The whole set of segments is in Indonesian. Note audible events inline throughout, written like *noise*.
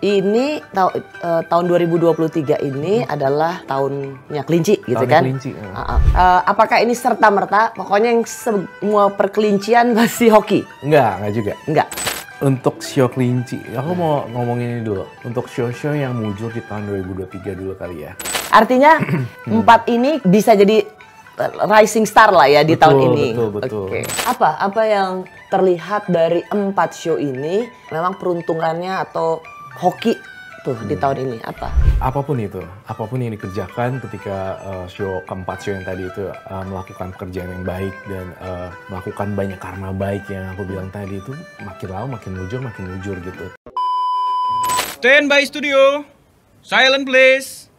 Ini ta uh, eh, tahun 2023 ini hmm. adalah tahunnya kelinci gitu kan? Kelinci. Ya. Uh, uh. apakah ini serta merta? Pokoknya yang semua perkelincian pasti *laughs* hoki? Enggak, enggak juga. Enggak. Untuk show kelinci, aku hmm. mau ngomongin ini dulu. Untuk show-show yang muncul di tahun 2023 dulu kali ya. Artinya *clears throat* hmm. empat ini bisa jadi eh, rising star lah ya di betul, tahun ini. Betul, betul. Okay. Apa apa yang terlihat dari empat show ini memang peruntungannya atau hoki tuh hmm. di tahun ini apa? Apapun itu, apapun yang dikerjakan ketika uh, show keempat show yang tadi itu uh, melakukan pekerjaan yang baik dan uh, melakukan banyak karma baik yang aku bilang tadi itu makin lama makin mujur makin mujur gitu. Stand by studio, silent please.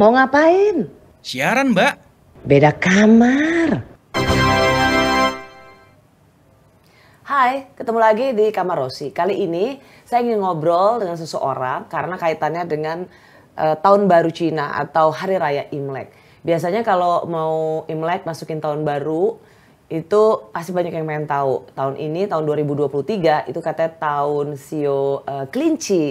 Mau ngapain? Siaran mbak. Beda kamar. Hai, ketemu lagi di Kamar Rosi. Kali ini saya ingin ngobrol dengan seseorang karena kaitannya dengan uh, Tahun Baru Cina atau Hari Raya Imlek. Biasanya kalau mau Imlek masukin Tahun Baru itu pasti banyak yang pengen tahu. Tahun ini tahun 2023 itu katanya tahun sio e uh, eh, kelinci.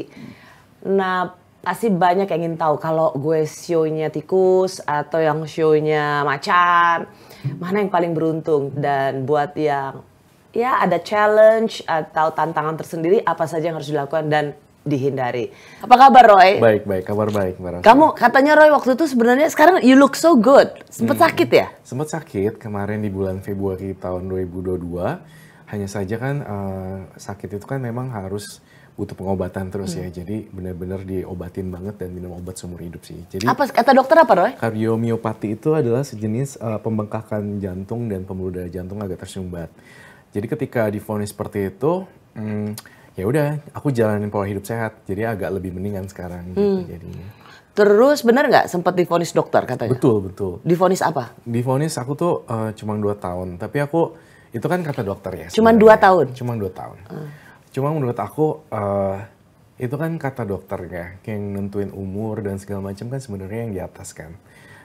Nah, pasti banyak yang ingin tahu kalau gue sionya e tikus atau yang sionya e macan mana yang paling beruntung dan buat yang ya ada challenge atau tantangan tersendiri apa saja yang harus dilakukan dan dihindari. Apa kabar Roy? Baik, baik. Kabar baik, Mbak Rasa. Kamu katanya Roy waktu itu sebenarnya sekarang you look so good. Sempat hmm, sakit ya? Sempat sakit kemarin di bulan Februari tahun 2022. Hanya saja kan uh, sakit itu kan memang harus butuh pengobatan terus ya. hmm. ya. Jadi benar-benar diobatin banget dan minum obat seumur hidup sih. Jadi Apa kata dokter apa, Roy? Kardiomiopati itu adalah sejenis uh, pembengkakan jantung dan pembuluh darah jantung agak tersumbat. Jadi ketika difonis seperti itu, hmm, ya udah aku jalanin pola hidup sehat. Jadi agak lebih mendingan sekarang gitu hmm. jadi. Terus benar nggak sempat difonis dokter katanya? Betul betul. Difonis apa? Difonis aku tuh uh, eh, cuma dua tahun, tapi aku itu kan kata dokter ya. Cuma dua tahun. Cuma dua tahun. Hmm. Cuma menurut aku uh, itu kan kata dokter ya, yang nentuin umur dan segala macam kan sebenarnya yang di atas kan.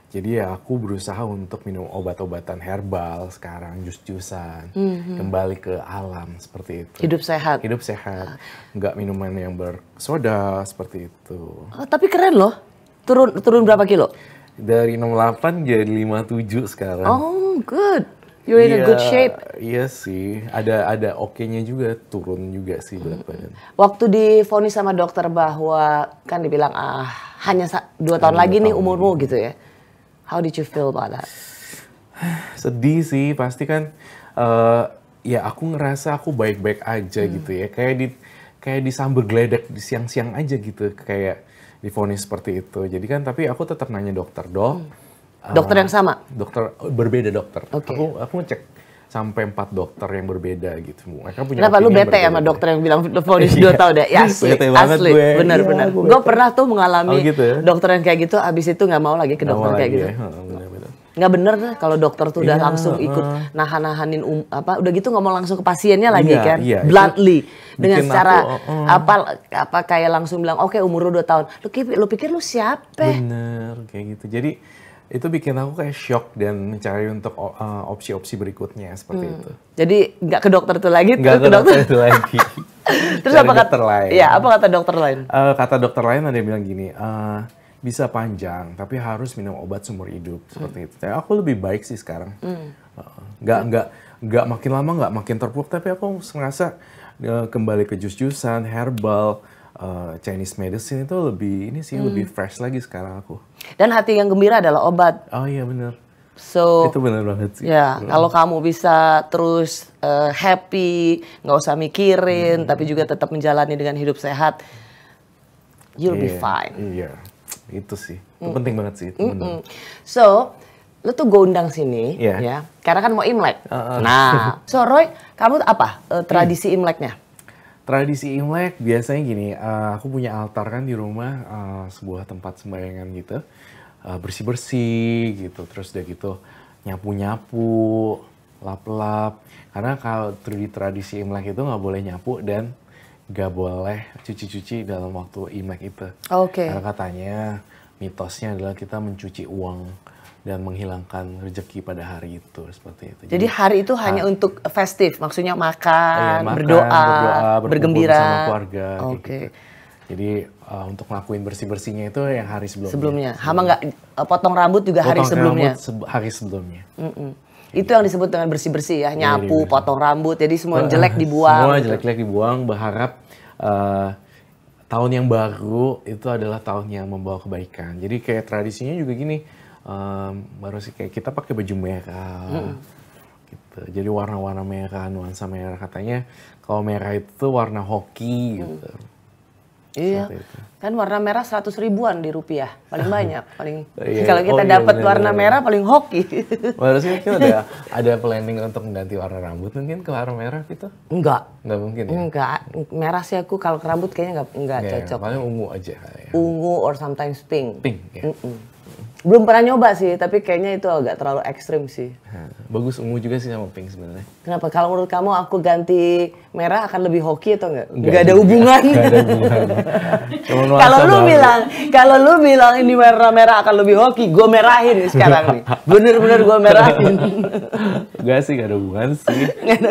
Jadi ya aku berusaha untuk minum obat-obatan herbal sekarang, jus-jusan, mm-hmm. kembali ke alam seperti itu. Hidup sehat. Hidup sehat, ah. nggak minuman yang bersoda seperti itu. Oh, tapi keren loh, turun turun berapa kilo? Dari 68 jadi 57 sekarang. Oh good. You're in yeah, a good iya, shape. Iya sih, ada ada oke-nya juga turun juga sih berat badan. Waktu difonis sama dokter bahwa kan dibilang ah hanya dua tahun lagi tahun. nih umurmu gitu ya. How did you feel about that? Sedih sih, pasti kan. Uh, ya aku ngerasa aku baik-baik aja hmm. gitu ya. Kayak di kayak disambar geledek di siang-siang aja gitu. Kayak difonis seperti itu. Jadi kan tapi aku tetap nanya dokter, "Dok, hmm. Dokter uh, yang sama? Dokter berbeda dokter. Okay. Aku aku ngecek sampai empat dokter yang berbeda gitu. Mereka punya Kenapa lu bete ya sama dokter yang bilang vonis *laughs* dua iya. tahun deh? Ya? ya asli, bete asli, gue. bener ya, bener. Gue, gue pernah tuh mengalami oh, gitu ya? dokter yang kayak gitu, abis itu gak mau lagi ke gak dokter kayak lagi, gitu. Ya. Bener, Nggak bener deh kalau dokter tuh udah iya, langsung ikut nahan-nahanin um, apa, udah gitu mau langsung ke pasiennya lagi iya, kan, iya, bluntly dengan secara aku, uh, oh, oh. apa apa kayak langsung bilang, oke okay, umur lu dua tahun, lu, lu pikir lu siapa? Bener kayak gitu. Jadi itu bikin aku kayak shock dan mencari untuk opsi eh, opsi-opsi berikutnya seperti hmm. itu. Jadi nggak ke dokter itu lagi, nggak ke dokter itu lagi. *laughs* Terus apa kata dokter lain? Ya apa kata dokter lain? Uh, kata dokter lain ada yang bilang gini, uh, bisa panjang tapi harus minum obat seumur hidup hmm. seperti itu. Tapi aku lebih baik sih sekarang. Hmm. Uh, nggak nggak nggak makin lama nggak makin terpuruk tapi aku merasa uh, kembali ke jus-jusan herbal uh, Chinese medicine itu lebih ini sih hmm. lebih fresh lagi sekarang aku. Dan hati yang gembira adalah obat. Oh iya benar. So itu benar banget sih. Ya, hmm. kalau kamu bisa terus uh, happy, nggak usah mikirin, hmm. tapi juga tetap menjalani dengan hidup sehat, you'll yeah, be fine. Iya, yeah. itu sih. Itu mm. penting banget sih. Itu mm So lu tuh gue undang sini yeah. ya karena kan mau imlek uh, uh. nah *laughs* so Roy kamu apa uh, tradisi imleknya Tradisi Imlek biasanya gini, uh, aku punya altar kan di rumah, uh, sebuah tempat sembayangan gitu, bersih bersih-bersih gitu, terus udah gitu nyapu-nyapu, lap-lap. Karena kalau di tradisi Imlek itu nggak boleh nyapu dan nggak boleh cuci-cuci dalam waktu Imlek itu. Oke. Okay. Karena katanya mitosnya adalah kita mencuci uang dan menghilangkan rezeki pada hari itu seperti itu. Jadi, Jadi hari itu hari, ah, hanya untuk festif, maksudnya makan, iya, makan berdoa, berdoa bergembira sama keluarga. Gitu. Oke. Okay. Jadi uh, untuk ngelakuin bersih bersihnya itu yang hari sebelumnya. Sebelumnya, sama nggak eh, potong rambut juga potong hari sebelumnya. Potong Rambut hari sebelumnya. Mm -mm. Itu yang disebut dengan bersih-bersih ya, iya, nyapu, potong rambut, jadi semua *laughs* jelek dibuang. Semua gitu. jelek-jelek dibuang, berharap uh, tahun yang baru itu adalah tahun yang membawa kebaikan. Jadi kayak tradisinya juga gini, um, baru sih kayak kita pakai baju merah mm. gitu jadi warna-warna merah nuansa merah katanya kalau merah itu warna hoki mm. gitu Iya, kan warna merah seratus ribuan di rupiah paling banyak *laughs* paling. iya, kalau kita oh, iya, dapat warna merah paling hoki. *laughs* sih kita ada ada planning untuk mengganti warna rambut mungkin ke warna merah gitu? Enggak. Enggak mungkin. Ya? Enggak, merah sih aku kalau rambut kayaknya enggak enggak yeah, cocok. Paling ungu aja. Ya. Ungu or sometimes pink. Pink. Ya. Mm -mm. Belum pernah nyoba sih, tapi kayaknya itu agak terlalu ekstrim sih. *laughs* Bagus ungu juga sih sama pink sebenarnya. Kenapa? Kalau menurut kamu aku ganti merah akan lebih hoki atau enggak? Enggak, ada hubungan. Enggak ada hubungan. kalau lu bahwa. bilang, kalau lu bilang ini merah-merah akan lebih hoki, gue merahin sekarang nih. *laughs* Bener-bener gue merahin. enggak *laughs* sih, enggak ada hubungan sih.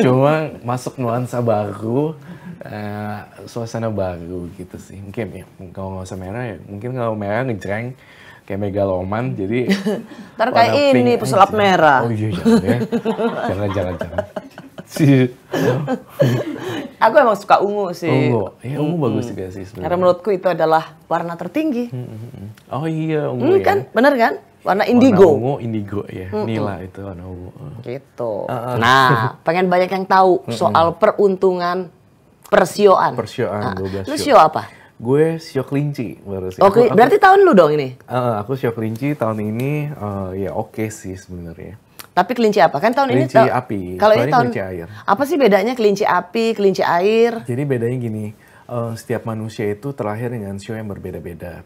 Cuma masuk nuansa baru, uh, suasana baru gitu sih. Mungkin ya, kalau nggak usah merah ya, mungkin kalau merah ngejreng, kayak megaloman jadi *laughs* ntar kayak ini pesulap merah oh iya jangan ya jangan jangan jangan aku emang suka ungu sih ungu ya ungu bagus juga sih sebenarnya karena menurutku itu adalah warna tertinggi mm, mm, mm, oh iya ungu ya kan benar kan warna indigo ungu indigo ya nila itu warna ungu eh. gitu ah, ah. nah pengen banyak yang tahu soal peruntungan persioan persioan uh. lu sio apa Gue siok kelinci baru sih. Oke, okay. berarti tahun lu dong ini? Uh, aku siok kelinci tahun ini uh, ya oke okay sih sebenarnya. Tapi kelinci apa? Kan tahun kelinci ini kelinci api. Kalau ini tahun kelinci air. Apa sih bedanya kelinci api, kelinci air? Jadi bedanya gini, uh, setiap manusia itu terlahir dengan sio yang berbeda-beda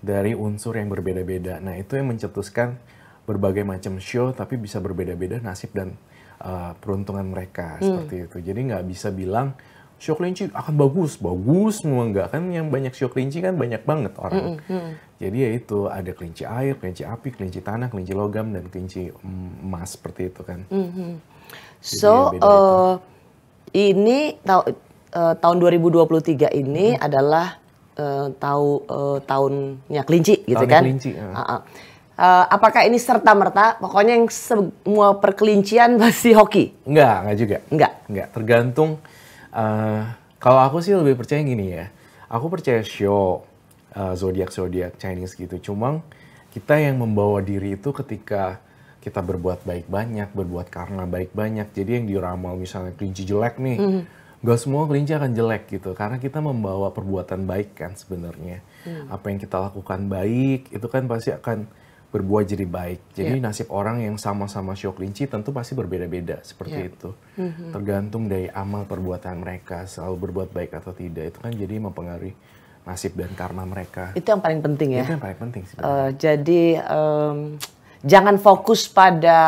dari unsur yang berbeda-beda. Nah, itu yang mencetuskan berbagai macam show tapi bisa berbeda-beda nasib dan uh, peruntungan mereka hmm. seperti itu. Jadi nggak bisa bilang Show kelinci akan ah, bagus, bagus semua enggak kan yang banyak show kelinci kan banyak banget orang. Mm -hmm. Jadi ya itu ada kelinci air, kelinci api, kelinci tanah, kelinci logam dan kelinci emas seperti itu kan. Mm -hmm. So ya uh, itu. Eh, ini ta uh, eh, tahun 2023 ini mm -hmm. adalah uh, eh, tahu uh, tahunnya kelinci gitu tahunnya kan. Kelinci. Uh. Uh -uh. Uh, apakah ini serta merta? Pokoknya yang semua perkelincian pasti *laughs* hoki? Enggak, enggak juga. Enggak. Enggak, tergantung Eh, kalau aku sih lebih percaya gini ya. Aku percaya show uh, eh, zodiak zodiak Chinese gitu. Cuma kita yang membawa diri itu ketika kita berbuat baik banyak, berbuat karena baik banyak. Jadi yang diramal misalnya kelinci jelek nih, mm -hmm. gak semua kelinci akan jelek gitu. Karena kita membawa perbuatan baik kan sebenarnya. Mm. Apa yang kita lakukan baik itu kan pasti akan berbuat jadi baik. Jadi yeah. nasib orang yang sama-sama syok linci tentu pasti berbeda-beda seperti yeah. itu. Mm-hmm. Tergantung dari amal perbuatan mereka selalu berbuat baik atau tidak itu kan jadi mempengaruhi nasib dan karma mereka. Itu yang paling penting ya. Itu yang paling penting. Uh, jadi um, jangan fokus pada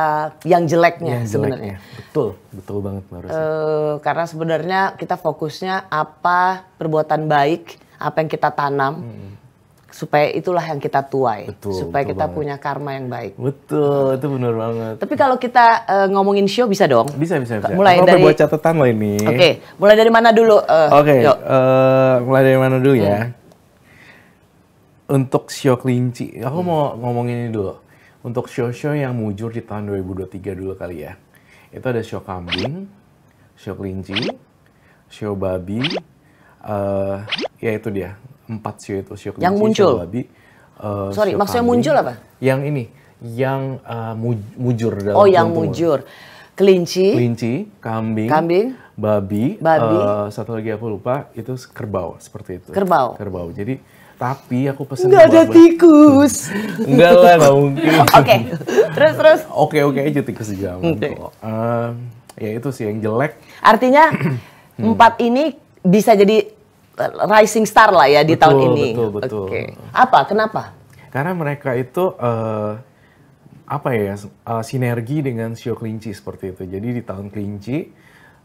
yang jeleknya. Yang jeleknya, sebenarnya. betul, betul banget menurut uh, Karena sebenarnya kita fokusnya apa perbuatan baik, apa yang kita tanam. Mm-hmm supaya itulah yang kita tuai betul, supaya betul kita banget. punya karma yang baik betul itu benar banget tapi kalau kita uh, ngomongin show bisa dong bisa bisa bisa mulai Aku dari buat catatan lo ini oke okay. mulai dari mana dulu uh, oke okay. uh, eh, mulai dari mana dulu ya? hmm. ya untuk show kelinci aku hmm. mau ngomongin ini dulu untuk show-show yang mujur di tahun 2023 dulu kali ya itu ada show kambing show kelinci show babi uh, ya itu dia empat sio itu sio yang muncul. babi, uh, sorry maksudnya kambing, muncul apa? Yang ini, yang uh, mujur dalam Oh yang mujur, kelinci, kelinci, kambing, kambing, babi, babi. Uh, satu lagi aku lupa itu kerbau seperti itu. Kerbau. Kerbau. Jadi tapi aku pesen nggak ada tikus *laughs* nggak lah nggak mungkin *laughs* oke okay. terus terus oke oke okay aja tikus juga okay. uh, ya itu sih yang jelek artinya *clears throat* hmm. empat ini bisa jadi rising star lah ya di tahun ini. Betul, betul. Okay. Apa? Kenapa? Karena mereka itu uh, apa ya uh, sinergi dengan sio kelinci seperti itu. Jadi di tahun kelinci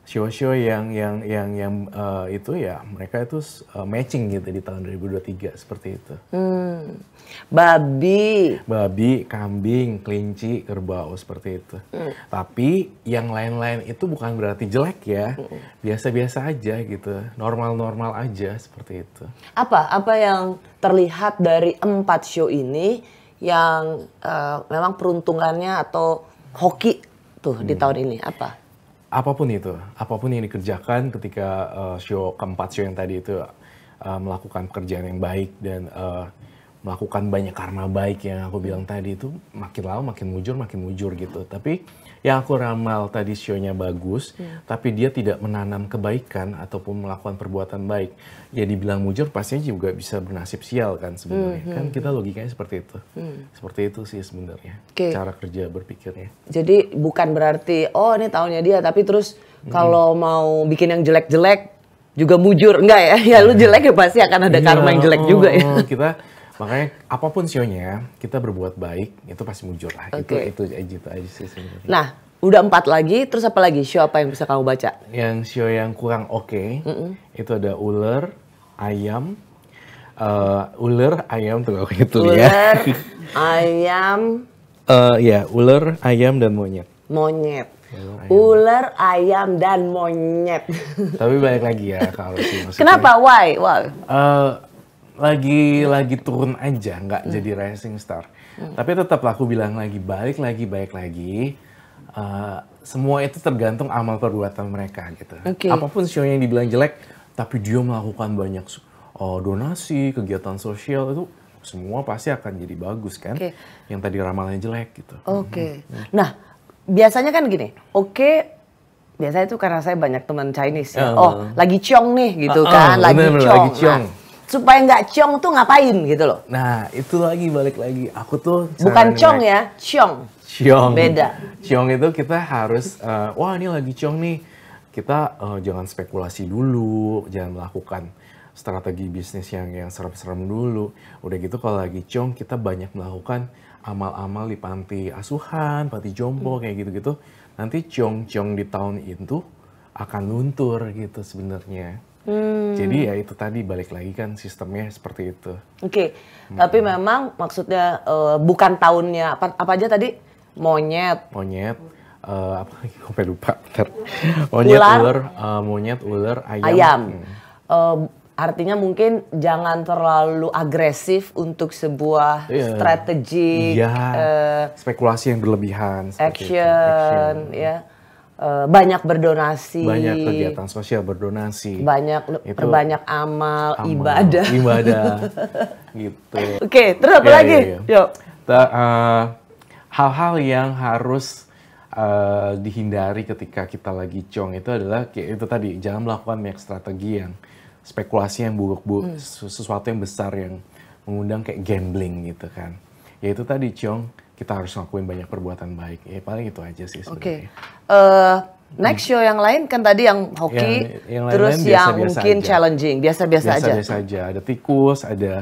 show-show yang yang yang yang uh, itu ya mereka itu uh, matching gitu di tahun 2023 seperti itu. Hmm. Babi. Babi, kambing, kelinci, kerbau seperti itu. Hmm. Tapi yang lain-lain itu bukan berarti jelek ya. Hmm. Biasa-biasa aja gitu. Normal-normal aja seperti itu. Apa apa yang terlihat dari empat show ini yang uh, memang peruntungannya atau hoki tuh hmm. di tahun ini apa? apapun itu, apapun yang dikerjakan ketika uh, show keempat show yang tadi itu uh, melakukan pekerjaan yang baik dan uh, melakukan banyak karma baik yang aku bilang tadi itu makin lama makin mujur makin mujur gitu tapi yang aku ramal tadi sionya bagus yeah. tapi dia tidak menanam kebaikan ataupun melakukan perbuatan baik ya dibilang mujur pastinya juga bisa bernasib sial kan sebenarnya mm -hmm. kan kita logikanya seperti itu mm. seperti itu sih sebenarnya okay. cara kerja berpikirnya jadi bukan berarti oh ini tahunnya dia tapi terus mm kalau mau bikin yang jelek-jelek juga mujur enggak ya ya lu iya. jelek ya pasti akan ada iya, karma yang jelek oh, juga ya oh, kita Makanya apapun sionya kita berbuat baik itu pasti mujur lah. Okay. Itu itu itu aja sih Nah, udah empat lagi, terus apa lagi sio apa yang bisa kamu baca? Yang sio yang kurang oke okay, mm -mm. itu ada ular, ayam, uh, eh, ular, ayam tuh kayak *laughs* itu eh, ya. Ular, ayam. Uh, ya, ular, ayam dan monyet. Monyet. Ayam. Ular, ayam dan monyet. Tapi balik lagi ya kalau sih. Kenapa? Why? Why? Uh, lagi lagi turun aja nggak hmm. jadi rising star hmm. tapi tetap aku bilang lagi balik lagi baik lagi uh, semua itu tergantung amal perbuatan mereka gitu okay. apapun show yang dibilang jelek tapi dia melakukan banyak uh, donasi kegiatan sosial itu semua pasti akan jadi bagus kan okay. yang tadi ramalannya jelek gitu oke okay. hmm. nah biasanya kan gini oke okay, biasanya itu karena saya banyak teman Chinese ya. uh. oh lagi ciong nih gitu uh, uh, kan lagi bener -bener, ciong, lagi ciong. Nah, supaya nggak ciong tuh ngapain gitu loh. Nah, itu lagi balik lagi. Aku tuh bukan ciong ya, ciong. Ciong. Beda. Ciong itu kita harus uh, wah ini lagi ciong nih. Kita uh, jangan spekulasi dulu, jangan melakukan strategi bisnis yang yang serem-serem dulu. Udah gitu kalau lagi ciong kita banyak melakukan amal-amal di panti asuhan, panti jompo hmm. kayak gitu-gitu. Nanti ciong-ciong di tahun itu akan luntur gitu sebenarnya. Hmm. Jadi ya itu tadi balik lagi kan sistemnya seperti itu. Oke, okay. hmm. tapi memang maksudnya uh, bukan tahunnya apa apa aja tadi monyet. Monyet, uh, apa lagi? Gue *laughs* lupa. Bentar. Monyet, ular, ular uh, monyet, ular, ayam. Ayam. Hmm. Uh, artinya mungkin jangan terlalu agresif untuk sebuah yeah. strategi, yeah. Iya. uh, spekulasi yang berlebihan, action, action, ya. Yeah Eh, banyak berdonasi banyak kegiatan sosial berdonasi banyak itu, perbanyak amal, amal ibadah ibadah *laughs* gitu oke okay, terus apa ya, lagi ya, ya. yuk eh, hal-hal uh, yang harus uh, dihindari ketika kita lagi cong itu adalah kayak itu tadi jangan melakukan banyak strategi yang spekulasi yang buruk bu hmm. sesuatu yang besar yang mengundang kayak gambling gitu kan yaitu tadi cong kita harus ngakuin banyak perbuatan baik. Ya paling itu aja sih sebenarnya. Oke. Okay. Uh, next show yang lain kan tadi yang hoki, yang, yang lain terus lain biasa, yang mungkin aja. challenging, biasa-biasa aja. Biasa-biasa aja. Ada tikus, ada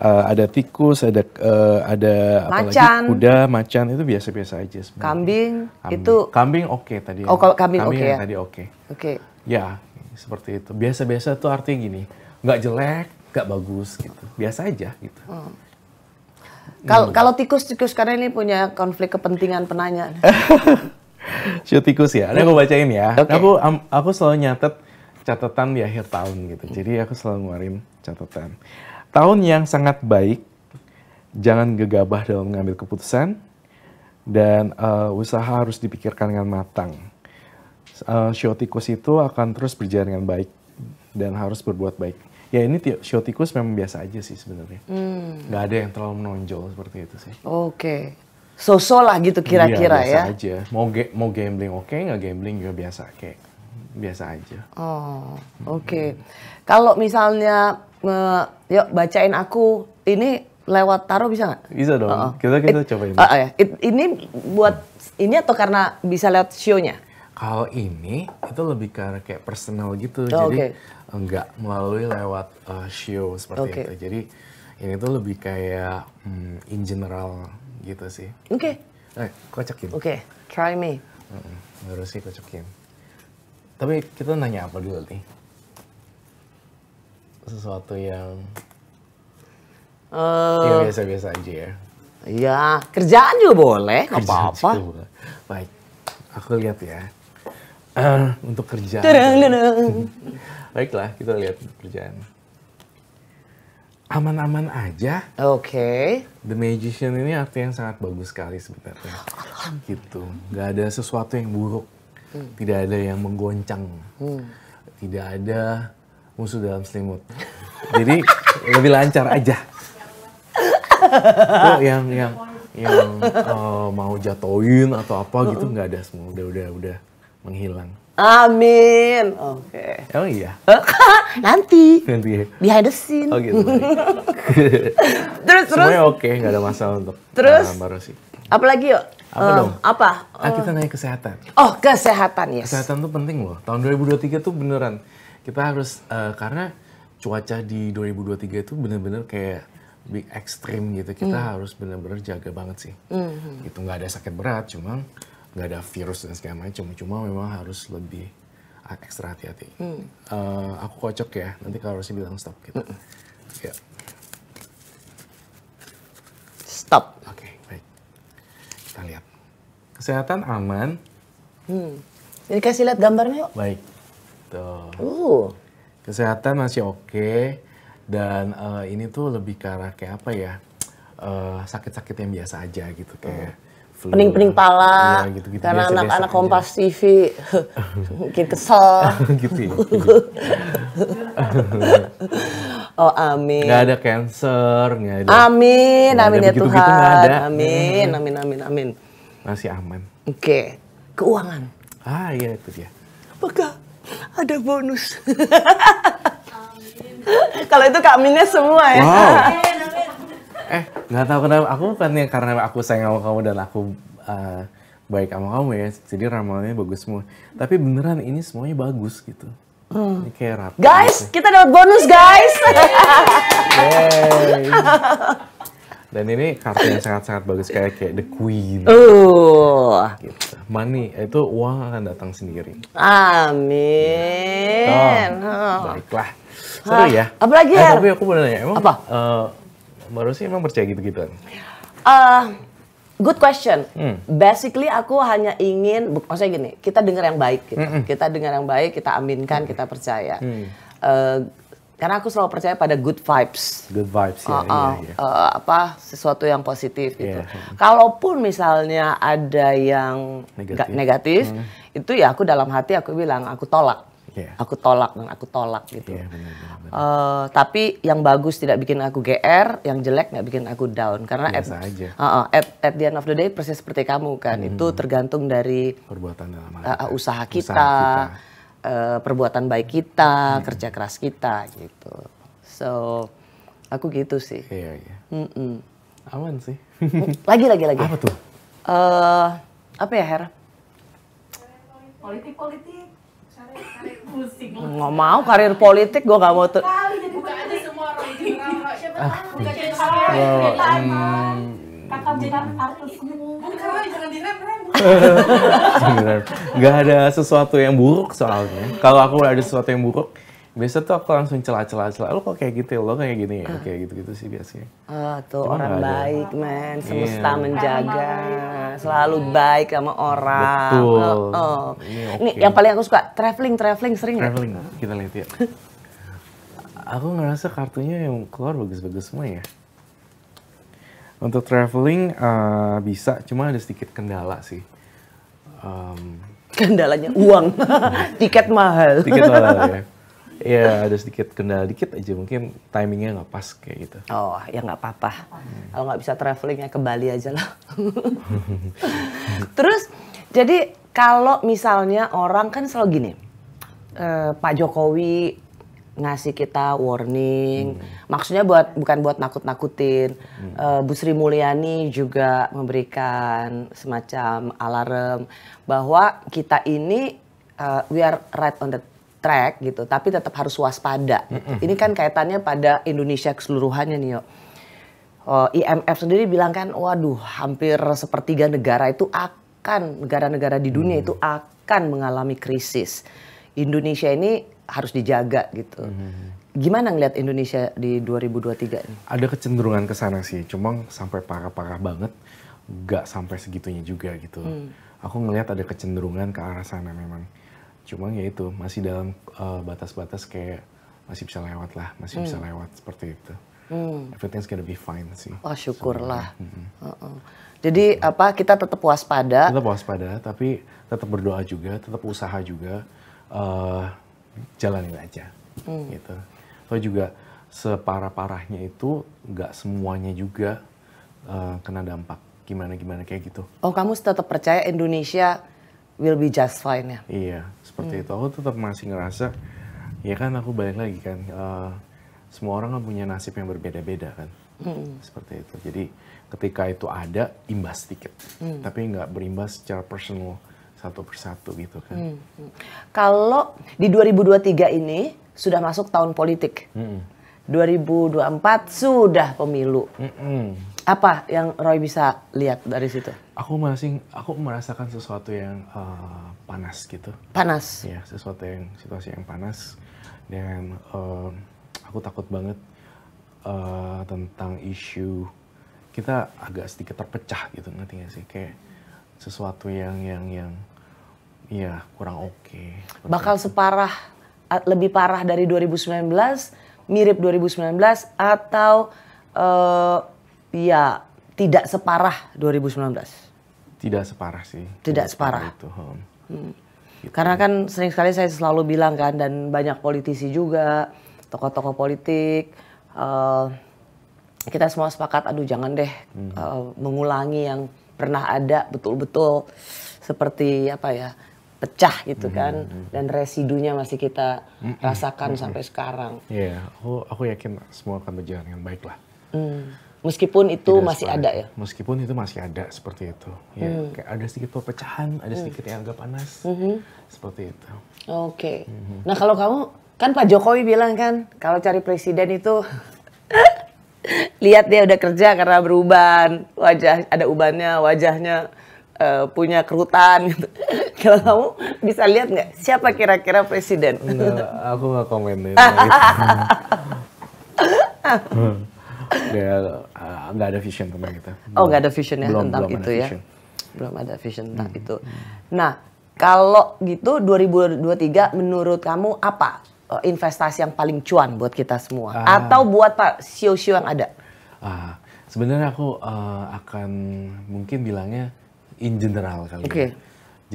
uh, ada tikus, ada uh, ada macan. apalagi kuda, macan itu biasa-biasa aja sebenarnya. Kambing, kambing itu kambing oke okay tadi. Ya. Oh, kalau kambing, kambing oke okay ya. Tadi oke. Okay. Oke. Okay. Ya, seperti itu. Biasa-biasa tuh artinya gini, nggak jelek, nggak bagus gitu. Biasa aja gitu. Hmm. Kalau hmm. kalau tikus-tikus karena ini punya konflik kepentingan penanya. *laughs* Shoot tikus ya. Ini aku bacain ya. Okay. Aku um, aku selalu nyatet catatan di akhir tahun gitu. Jadi aku selalu ngeluarin catatan. Tahun yang sangat baik. Jangan gegabah dalam mengambil keputusan dan uh, usaha harus dipikirkan dengan matang. Uh, show tikus itu akan terus berjalan dengan baik dan harus berbuat baik ya ini show tikus memang biasa aja sih sebenarnya. Hmm. ada yang terlalu menonjol seperti itu sih. Oke. Okay. So-so lah gitu iya, kira-kira ya. Biasa aja. Mau ga mau gambling oke, okay, nggak gambling juga biasa kayak biasa aja. Oh, hmm. oke. Okay. Hmm. Kalau misalnya yuk bacain aku ini lewat taruh bisa nggak? Bisa dong. -oh. Kita kita coba ini. Uh -oh, ya. ini buat hmm. ini atau karena bisa lewat shownya? Kalau ini itu lebih karena kayak personal gitu. Oh, Jadi okay enggak melalui lewat uh, show seperti okay. itu. Jadi ini tuh lebih kayak hmm, in general gitu sih. Oke. Okay. Eh, kocokin. Oke, okay. try me. harus sih kocokin. Tapi kita nanya apa dulu nih? Sesuatu yang uh, biasa-biasa aja ya. Iya, kerjaan juga boleh, Kerjaan apa-apa. Baik, aku lihat ya untuk kerjaan. Terang, terang. Baiklah, kita lihat kerjaan. Aman-aman aja. Oke. Okay. The Magician ini artinya yang sangat bagus sekali sebenarnya. Gitu. Gak ada sesuatu yang buruk. Hmm. Tidak ada yang menggoncang. Hmm. Tidak ada musuh dalam selimut. Jadi lebih lancar aja. Tuh yang yang yang uh, mau jatoin atau apa gitu hmm. nggak ada semua udah udah udah menghilang. Amin. Oke. Okay. Oh, Emang iya? *laughs* Nanti. Nanti Behind the scene. Oh gitu. *laughs* terus, terus. Semuanya oke, okay, nggak ada masalah untuk terus, uh, eh, baru sih. Apalagi yuk? Apa uh, dong? Apa? Uh, ah, eh. kita naik kesehatan. Oh, kesehatan, yes. Kesehatan tuh penting loh. Tahun 2023 tuh beneran. Kita harus, uh, karena cuaca di 2023 itu bener-bener kayak big ekstrim gitu. Kita hmm. harus bener-bener jaga banget sih. -hmm. hmm. Gitu, nggak ada sakit berat, cuman nggak ada virus dan segala macam. Cuma memang harus lebih ah, ekstra hati-hati. Hmm. Uh, aku kocok ya, nanti kalau harusnya bilang stop gitu. Hmm. Ya. Stop. Oke, okay, baik. Kita lihat. Kesehatan aman. Hmm. Jadi kasih lihat gambarnya yuk. Baik. Tuh. Uh. Kesehatan masih oke. Okay. Dan uh, ini tuh lebih ke arah kayak apa ya, eh, sakit-sakit uh, yang biasa aja gitu. Kayak hmm pening-pening ya. pala iya, *laughs* gitu, *laughs* gitu ya, gitu -gitu karena anak-anak Kompas TV mungkin kesel gitu gitu. oh amin nggak ada cancer nggak ada amin nggak amin ada ya begitu -begitu Tuhan ada. amin ya hmm. amin amin amin masih aman oke okay. keuangan ah iya itu dia apakah ada bonus *laughs* kalau itu kak Minnya semua ya wow eh nggak tahu kenapa aku kan bukannya karena aku sayang sama kamu dan aku uh, baik sama kamu ya jadi ramalannya bagus semua tapi beneran ini semuanya bagus gitu Hmm. Ini kayak rap. Guys, gitu. kita dapat bonus guys. *laughs* Dan ini kartu yang sangat-sangat bagus kayak kayak The Queen. Uh. Gitu. Money itu uang akan datang sendiri. Amin. Ya. Oh, baiklah. Seru ya. Apalagi ya? Eh, tapi aku boleh nanya emang. Apa? Uh, Mbak sih emang percaya gitu-gituan? Uh, good question. Hmm. Basically aku hanya ingin, maksudnya gini, kita dengar yang baik gitu. Hmm, hmm. Kita dengar yang baik, kita aminkan, hmm. kita percaya. Hmm. Uh, karena aku selalu percaya pada good vibes. Good vibes ya. Uh, uh, iya, iya. Uh, apa sesuatu yang positif gitu. Yeah. Hmm. Kalaupun misalnya ada yang negatif, negatif hmm. itu ya aku dalam hati aku bilang aku tolak yeah. aku tolak dan aku tolak gitu. Yeah, bener, bener, Uh, eh, tapi yang bagus tidak bikin aku GR, yang jelek nggak bikin aku down karena at, aja. Uh, at at the end of the day persis seperti kamu kan hmm. itu tergantung dari perbuatan dalam uh, usaha kita, usaha kita. Uh, perbuatan baik kita, hmm. kerja keras kita gitu. So aku gitu sih. Iya yeah, iya. Yeah. Mm -mm. Aman sih. Mm, lagi lagi lagi. Apa tuh? Uh, apa ya Her? Politik politik nggak mau karir politik gue nggak mau tuh ah, iya. iya, iya, hmm. *laughs* Gak ada sesuatu yang buruk soalnya. Kalau aku ada sesuatu yang buruk, biasa tuh aku langsung celah-celah-celah lo kok kayak gitu ya lo kayak gini ya uh. kayak gitu-gitu sih biasanya oh, tuh Cuma iya. orang baik ada. men semesta yeah. menjaga selalu baik sama orang betul oh, oh. Iya, Ini, okay. yang paling aku suka traveling traveling sering traveling ya? kita lihat ya aku ngerasa kartunya yang keluar bagus-bagus semua ya untuk traveling uh, bisa, cuma ada sedikit kendala sih. Um, Kendalanya uang, *laughs* tiket mahal. Tiket mahal ya. Iya, ada sedikit kendala dikit aja. Mungkin timingnya nggak pas kayak gitu. Oh, ya nggak apa-apa. Hmm. Kalau nggak bisa travelingnya ke Bali aja lah. *laughs* Terus, jadi kalau misalnya orang kan selalu gini, eh, Pak Jokowi ngasih kita warning, hmm. maksudnya buat bukan buat nakut-nakutin. Hmm. Eh, Bu Sri Mulyani juga memberikan semacam alarm bahwa kita ini uh, we are right on the track gitu, tapi tetap harus waspada. Ini kan kaitannya pada Indonesia keseluruhannya nih, yuk. Uh, oh, IMF sendiri bilang kan, waduh, hampir sepertiga negara itu akan negara-negara di dunia mm. itu akan mengalami krisis. Indonesia ini harus dijaga gitu. hmm Gimana ngelihat Indonesia di 2023 ini? Ada kecenderungan ke sana sih, cuma sampai parah-parah banget, nggak sampai segitunya juga gitu. Mm. Aku ngelihat ada kecenderungan ke arah sana memang cuma ya itu masih dalam eh, batas-batas uh, kayak masih bisa lewat lah masih hmm. bisa lewat seperti itu hmm. everything's gonna be fine sih oh syukurlah hmm uh-uh. jadi uh apa kita tetap waspada tetap waspada tapi tetap berdoa juga tetap usaha juga uh, jalanin aja hmm. gitu so juga separah parahnya itu nggak semuanya juga uh, kena dampak gimana gimana kayak gitu oh kamu tetap percaya Indonesia will be just fine ya. Iya, seperti hmm. itu. Aku tetap masih ngerasa, ya kan aku balik lagi kan, uh, semua orang kan punya nasib yang berbeda-beda kan. Hmm. Seperti itu. Jadi ketika itu ada, imbas sedikit. Hmm. Tapi nggak berimbas secara personal satu persatu gitu kan. Hmm. hmm. Kalau di 2023 ini sudah masuk tahun politik. Hmm 2024 sudah pemilu. Mm -mm. Apa yang Roy bisa lihat dari situ? Aku masih aku merasakan sesuatu yang uh, panas gitu. Panas. Ya, sesuatu yang situasi yang panas dan uh, aku takut banget uh, tentang isu kita agak sedikit terpecah gitu nanti gak sih kayak sesuatu yang yang yang ya kurang oke. Okay, Bakal itu. separah lebih parah dari 2019 mirip 2019 atau uh, ya tidak separah 2019? Tidak separah sih. Tidak, separah. Itu. Hmm. Gitu. Karena kan sering sekali saya selalu bilang kan dan banyak politisi juga, tokoh-tokoh politik. Uh, kita semua sepakat, aduh jangan deh hmm. uh, mengulangi yang pernah ada betul-betul seperti apa ya pecah gitu hmm, kan hmm, hmm. dan residunya masih kita hmm. hmm rasakan hmm. sampai sekarang. Iya, yeah. aku aku yakin semua akan berjalan dengan baik lah. Mm. Meskipun itu Tidak masih sepada. ada ya. Meskipun itu masih ada seperti itu. Ya, mm. kayak ada sedikit perpecahan, ada sedikit mm. yang agak panas. Hmm. Seperti itu. Oke. Okay. Hmm. Nah, kalau kamu kan Pak Jokowi bilang kan kalau cari presiden itu *laughs* lihat dia udah kerja karena beruban, wajah ada ubannya, wajahnya uh, punya kerutan gitu. *laughs* Kalau kamu bisa lihat nggak siapa kira-kira presiden? Enggak, aku nggak komenin. Nggak *laughs* hmm. eh, nggak ada vision tentang itu. Oh nggak ada vision ya tentang belum itu ya. Belum ada vision tentang hmm. itu. Nah kalau gitu 2023 menurut kamu apa eh, investasi yang paling cuan buat kita semua? Ah. Atau buat pak sio-sio yang ada? Ah, sebenarnya aku uh, akan mungkin bilangnya in general kali okay. ya.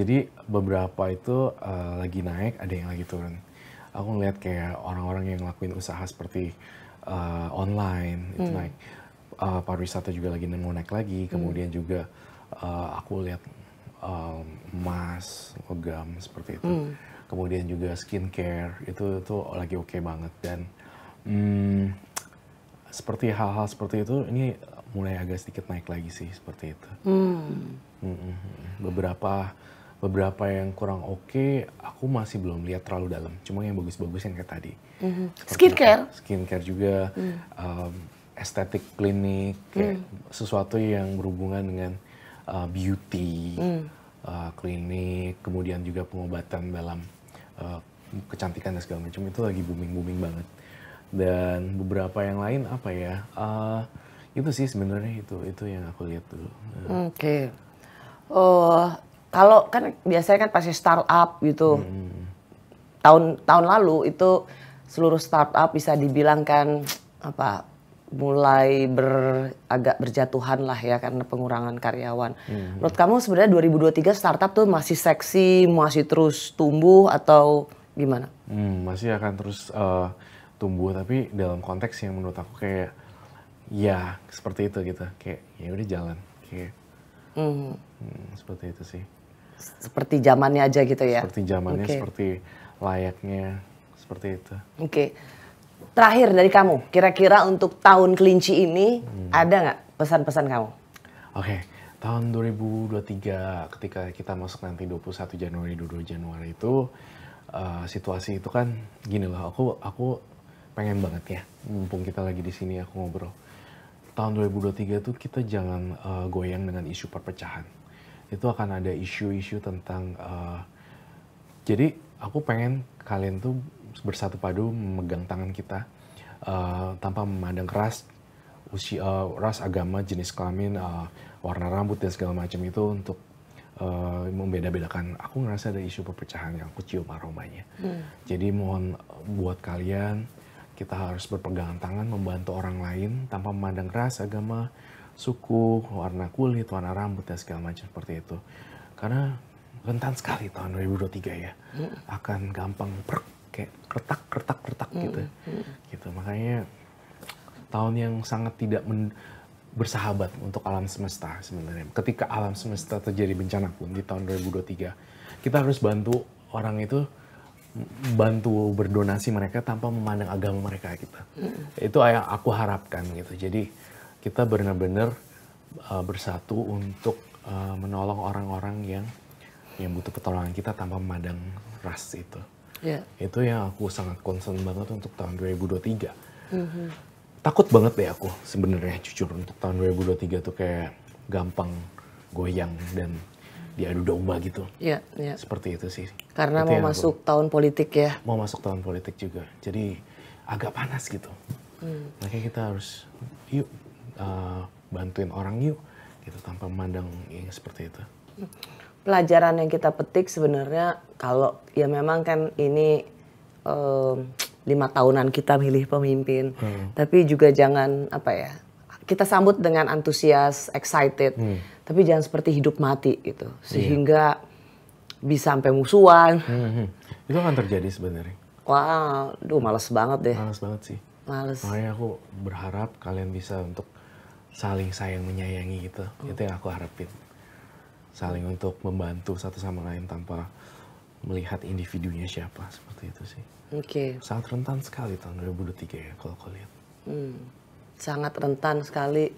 Jadi beberapa itu uh, lagi naik, ada yang lagi turun. Aku ngeliat kayak orang-orang yang ngelakuin usaha seperti uh, online itu hmm. naik, uh, pariwisata juga lagi mau naik lagi. Hmm. Kemudian hmm. juga uh, aku lihat um, emas, logam seperti itu. Hmm. Kemudian juga skincare itu tuh lagi oke okay banget dan hmm, seperti hal-hal seperti itu ini mulai agak sedikit naik lagi sih seperti itu. Hmm. Beberapa beberapa yang kurang oke, okay, aku masih belum lihat terlalu dalam. Cuma yang bagus-bagus yang kayak tadi. Mm-hmm. Skincare. skincare juga, mm. um, estetik klinik, kayak mm. sesuatu yang berhubungan dengan uh, beauty, mm. uh, klinik, kemudian juga pengobatan dalam uh, kecantikan dan segala macam itu lagi booming booming banget. Dan beberapa yang lain apa ya? Uh, itu sih sebenarnya itu itu yang aku lihat dulu. Oke. Okay uh, kalau kan biasanya kan pasti startup gitu. tahun Tahun tahun lalu itu seluruh startup bisa dibilang kan apa mulai ber, agak berjatuhan lah ya karena pengurangan karyawan. Hmm. Menurut kamu sebenarnya 2023 startup tuh masih seksi, masih terus tumbuh atau gimana? Hmm, masih akan terus uh, tumbuh tapi dalam konteks yang menurut aku kayak ya seperti itu gitu. Kayak ya udah jalan. Kayak Hmm. hmm. seperti itu sih. Seperti zamannya aja gitu ya. Seperti zamannya, okay. seperti layaknya, seperti itu. Oke. Okay. Terakhir dari kamu, kira-kira untuk tahun kelinci ini hmm. ada nggak pesan-pesan kamu? Oke, okay. tahun 2023 ketika kita masuk nanti 21 Januari 22 Januari itu uh, situasi itu kan gini loh, aku aku pengen banget ya, mumpung kita lagi di sini aku ngobrol tahun 2023 itu kita jangan uh, goyang dengan isu perpecahan. Itu akan ada isu-isu tentang uh, jadi aku pengen kalian tuh bersatu padu memegang tangan kita uh, tanpa memandang ras usia uh, ras agama jenis kelamin uh, warna rambut dan segala macam itu untuk uh, membeda-bedakan aku ngerasa ada isu perpecahan yang aku cium aromanya hmm. jadi mohon buat kalian kita harus berpegangan tangan membantu orang lain tanpa memandang ras, agama, suku, warna kulit, warna rambut, dan segala macam seperti itu. Karena rentan sekali tahun 2023 ya. Hmm. Akan gampang per kayak kertak, kertak, kertak hmm. gitu. Hmm. Gitu, makanya tahun yang sangat tidak men bersahabat untuk alam semesta sebenarnya. Ketika alam semesta terjadi bencana pun di tahun 2023, kita harus bantu orang itu bantu berdonasi mereka tanpa memandang agama mereka gitu. Mm. Itu yang aku harapkan gitu. Jadi kita benar-benar uh, bersatu untuk uh, menolong orang-orang yang yang butuh pertolongan kita tanpa memandang ras itu. Yeah. Itu yang aku sangat concern banget untuk tahun 2023. Mm -hmm. Takut banget deh aku sebenarnya jujur untuk tahun 2023 tuh kayak gampang goyang dan diadu domba gitu. Iya, iya. Seperti itu sih. Karena Berarti mau masuk aku, tahun politik ya. Mau masuk tahun politik juga. Jadi agak panas gitu. Hmm. Makanya kita harus yuk uh, bantuin orang yuk gitu tanpa memandang yang seperti itu. Pelajaran yang kita petik sebenarnya kalau ya memang kan ini um, lima tahunan kita milih pemimpin, hmm. tapi juga jangan apa ya kita sambut dengan antusias, excited. Hmm. Tapi jangan seperti hidup mati gitu. Iya. Sehingga iya. bisa sampai musuhan. Hmm, hmm, hmm, Itu akan terjadi sebenarnya. Wah, wow, duh males banget deh. Males banget sih. Males. Makanya aku berharap kalian bisa untuk saling sayang menyayangi gitu. Hmm. Itu yang aku harapin. Saling untuk membantu satu sama lain tanpa melihat individunya siapa seperti itu sih. Oke. Okay. Sangat rentan sekali tahun 2023 ya kalau kau lihat. Hmm sangat rentan sekali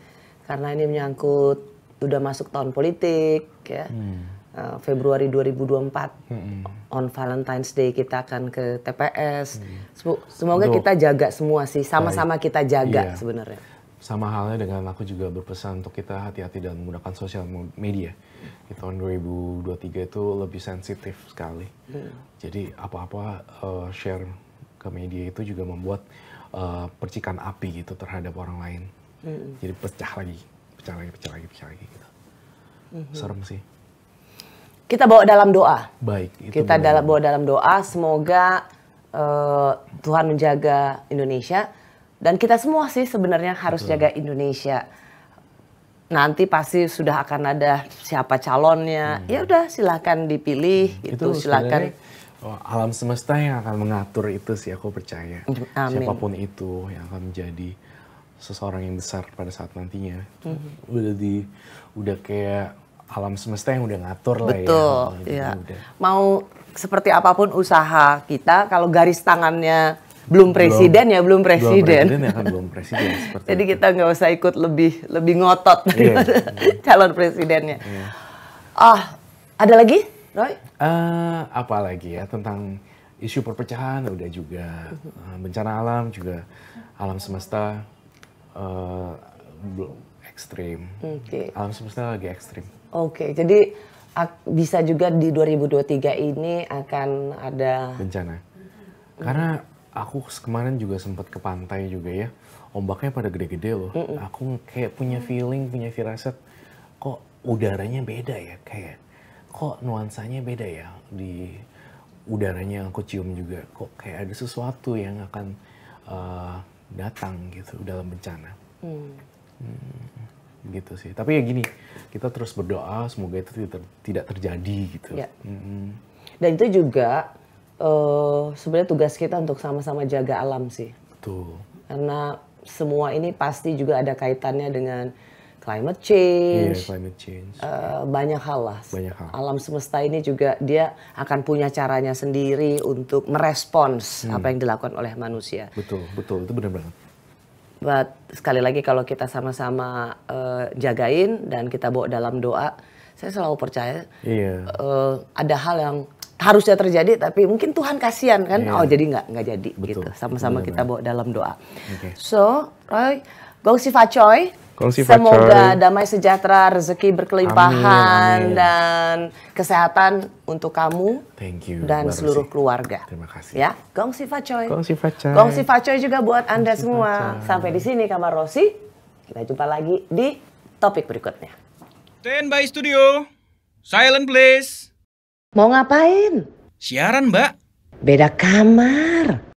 karena ini menyangkut udah masuk tahun politik ya. Hmm. Uh, Februari 2024 hmm. on Valentine's Day kita akan ke TPS. Hmm. Semoga kita jaga semua sih, sama-sama kita jaga yeah. sebenarnya. Sama halnya dengan aku juga berpesan untuk kita hati-hati dalam menggunakan sosial media. Di tahun 2023 itu lebih sensitif sekali. Hmm. Jadi apa-apa uh, share ke media itu juga membuat uh, percikan api gitu terhadap orang lain. Mm. Jadi pecah lagi, pecah lagi, pecah lagi, pecah lagi gitu. Mm -hmm. Serem sih. Kita bawa dalam doa. Baik. Itu kita dalam bawa dalam doa. Semoga uh, Tuhan menjaga Indonesia dan kita semua sih sebenarnya harus Betul. jaga Indonesia. Nanti pasti sudah akan ada siapa calonnya. Hmm. Ya udah silahkan dipilih. Hmm. Gitu, itu, itu silahkan oh, alam semesta yang akan mengatur itu sih aku percaya. Mm, amin. Siapapun itu yang akan menjadi seseorang yang besar pada saat nantinya. Mm-hmm. Udah di udah kayak alam semesta yang udah ngatur lah ya, Betul, ya. Iya. Mau seperti apapun usaha kita kalau garis tangannya belum presiden ya belum presiden. Belum presiden ya belum presiden ya kan *laughs* Jadi itu. kita nggak usah ikut lebih lebih ngotot yeah. Iya. *laughs* calon presidennya. Iya. Ah, yeah. oh, ada lagi? Roy? Uh, eh, apa lagi ya tentang isu perpecahan udah juga uh, bencana alam juga alam semesta uh, belum ekstrim. Okay. Alam semesta lagi ekstrim. Oke, okay, jadi bisa juga di 2023 ini akan ada bencana. Karena aku kemarin juga sempat ke pantai juga ya. Ombaknya pada gede-gede loh. Mm -mm. Aku kayak punya feeling, punya firasat kok udaranya beda ya kayak kok nuansanya beda ya di udaranya yang aku cium juga kok kayak ada sesuatu yang akan uh, datang gitu dalam bencana hmm. Hmm, gitu sih tapi ya gini kita terus berdoa semoga itu tidak, ter tidak terjadi gitu ya. hmm. dan itu juga uh, sebenarnya tugas kita untuk sama-sama jaga alam sih betul karena semua ini pasti juga ada kaitannya dengan climate change, yeah, climate change. Uh, banyak hal lah. Banyak hal. Alam semesta ini juga dia akan punya caranya sendiri untuk merespons hmm. apa yang dilakukan oleh manusia. Betul, betul, itu benar banget. But sekali lagi kalau kita sama-sama uh, jagain dan kita bawa dalam doa, saya selalu percaya yeah. Iya. uh, ada hal yang harusnya terjadi tapi mungkin Tuhan kasihan kan yeah. oh jadi nggak nggak jadi gitu. Betul. gitu sama-sama kita bawa dalam doa okay. so Roy Gongsi Facoy Semoga damai sejahtera, rezeki berkelimpahan dan kesehatan untuk kamu Thank you, dan Mbak seluruh keluarga. Terima kasih. Ya, Gong Siva Choi. Gong Siva Choi. Gong Choi juga buat Anda semua. Sampai di sini Kamar Rosi. Kita jumpa lagi di topik berikutnya. Ten by Studio. Silent please. Mau ngapain? Siaran, Mbak. Beda kamar.